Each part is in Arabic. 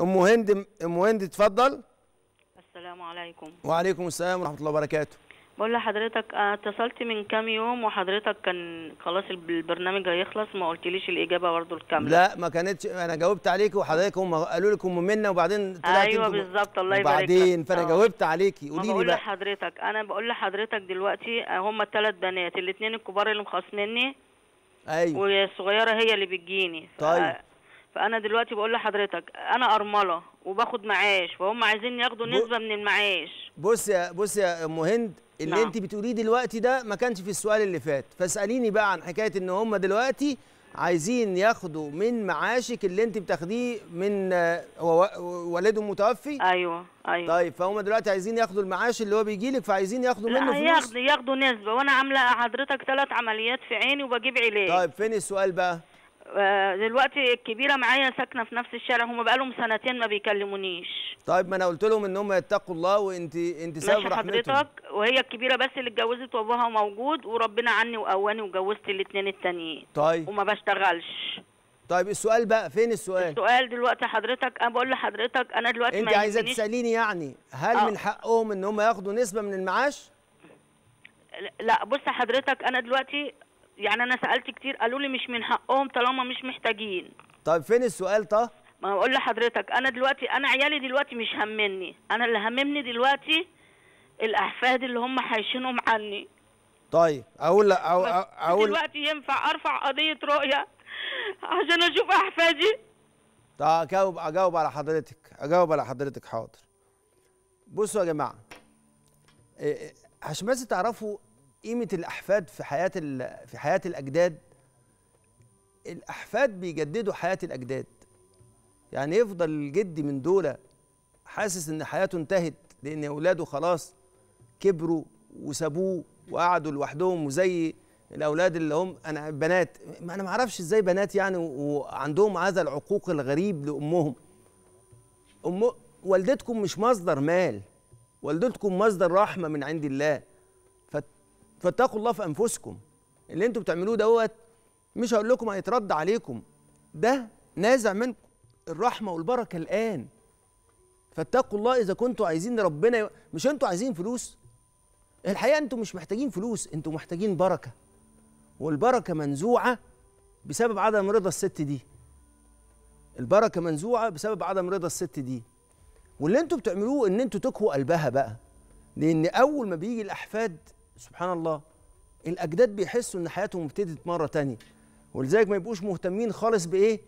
ام هند ام هند اتفضل السلام عليكم وعليكم السلام ورحمه الله وبركاته بقول لحضرتك آه، اتصلت من كام يوم وحضرتك كان خلاص البرنامج هيخلص ما قلتليش الاجابه برضه الكامله لا ما كانتش انا جاوبت عليكي وحضرتك هم قالوا لك ام منه وبعدين طلعت ايوه بالظبط الله يبارك وبعدين فانا آه. جاوبت عليكي قولي لي بقول لحضرتك انا بقول لحضرتك دلوقتي آه، هم ثلاث بنات الاثنين الكبار اللي مخاصميني ايوه والصغيره هي اللي بتجيني طيب آه، فانا دلوقتي بقول لحضرتك انا ارمله وباخد معاش فهم عايزين ياخدوا نسبه من المعاش بص يا بص يا ام هند اللي نعم. انت بتقوليه دلوقتي ده ما كانش في السؤال اللي فات فاساليني بقى عن حكايه ان هم دلوقتي عايزين ياخدوا من معاشك اللي انت بتاخديه من هو والده متوفي ايوه ايوه طيب فهم دلوقتي عايزين ياخدوا المعاش اللي هو بيجي لك فعايزين ياخدوا منه فلوس ياخدوا ياخدوا نسبه وانا عامله حضرتك ثلاث عمليات في عيني وبجيب علاج طيب فين السؤال بقى آه، دلوقتي الكبيره معايا ساكنه في نفس الشارع هم بقالهم سنتين ما بيكلمونيش طيب ما انا قلت لهم ان هم يتقوا الله وانت انت سبب رحمتهم حضرتك وهي الكبيره بس اللي اتجوزت وابوها موجود وربنا عني وقواني وجوزت الاثنين التانيين طيب وما بشتغلش طيب السؤال بقى فين السؤال؟ السؤال دلوقتي حضرتك انا بقول لحضرتك انا دلوقتي انت عايزه تساليني يعني هل أوه. من حقهم ان هم ياخدوا نسبه من المعاش؟ لا بص حضرتك انا دلوقتي يعني انا سالت كتير قالوا لي مش من حقهم طالما مش محتاجين طيب فين السؤال طه ما اقول لحضرتك انا دلوقتي انا عيالي دلوقتي مش همني انا اللي هممني دلوقتي الاحفاد اللي هم حايشينهم عني طيب اقول أقول, دلوقتي ينفع ارفع قضيه رؤيه عشان اشوف احفادي طب اجاوب اجاوب على حضرتك اجاوب على حضرتك حاضر بصوا يا جماعه بس إيه، إيه، تعرفوا قيمه الاحفاد في حياه في حياه الاجداد الاحفاد بيجددوا حياه الاجداد يعني يفضل الجد من دول حاسس ان حياته انتهت لان اولاده خلاص كبروا وسابوه وقعدوا لوحدهم وزي الاولاد اللي هم انا بنات ما انا ما اعرفش ازاي بنات يعني وعندهم هذا العقوق الغريب لامهم أم والدتكم مش مصدر مال والدتكم مصدر رحمه من عند الله فاتقوا الله في انفسكم اللي انتم بتعملوه دوت مش هقول لكم هيترد عليكم ده نازع منكم الرحمه والبركه الان فاتقوا الله اذا كنتوا عايزين ربنا مش انتوا عايزين فلوس الحقيقه انتوا مش محتاجين فلوس انتوا محتاجين بركه والبركه منزوعه بسبب عدم رضا الست دي البركه منزوعه بسبب عدم رضا الست دي واللي انتوا بتعملوه ان انتوا تكوا قلبها بقى لان اول ما بيجي الاحفاد سبحان الله الاجداد بيحسوا ان حياتهم ابتدت مره تانية ولذلك ما يبقوش مهتمين خالص بايه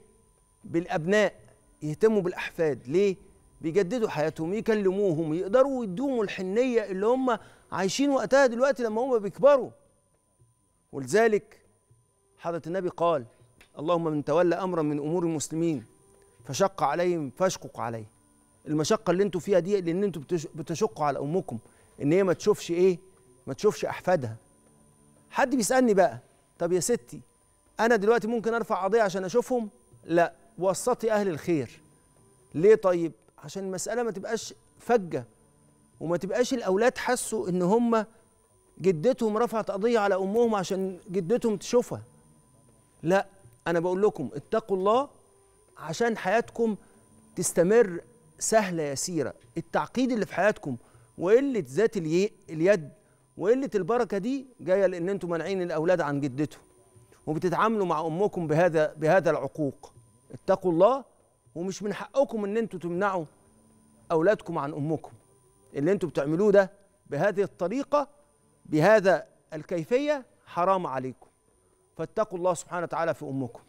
بالابناء يهتموا بالاحفاد ليه بيجددوا حياتهم يكلموهم يقدروا يدوموا الحنيه اللي هم عايشين وقتها دلوقتي لما هم بيكبروا ولذلك حضره النبي قال اللهم من تولى امرا من امور المسلمين فشق عليهم فاشقق عليه المشقه اللي انتم فيها دي لان انتم بتشقوا على امكم ان هي ما تشوفش ايه ما تشوفش احفادها حد بيسالني بقى طب يا ستي انا دلوقتي ممكن ارفع قضيه عشان اشوفهم لا وسطي اهل الخير ليه طيب عشان المساله ما تبقاش فجه وما تبقاش الاولاد حسوا ان هم جدتهم رفعت قضيه على امهم عشان جدتهم تشوفها لا انا بقول لكم اتقوا الله عشان حياتكم تستمر سهله يسيره التعقيد اللي في حياتكم وقله ذات اليد وقله البركه دي جايه لان انتم مانعين الاولاد عن جدتهم وبتتعاملوا مع امكم بهذا بهذا العقوق اتقوا الله ومش من حقكم ان انتم تمنعوا اولادكم عن امكم اللي انتم بتعملوه ده بهذه الطريقه بهذا الكيفيه حرام عليكم فاتقوا الله سبحانه وتعالى في امكم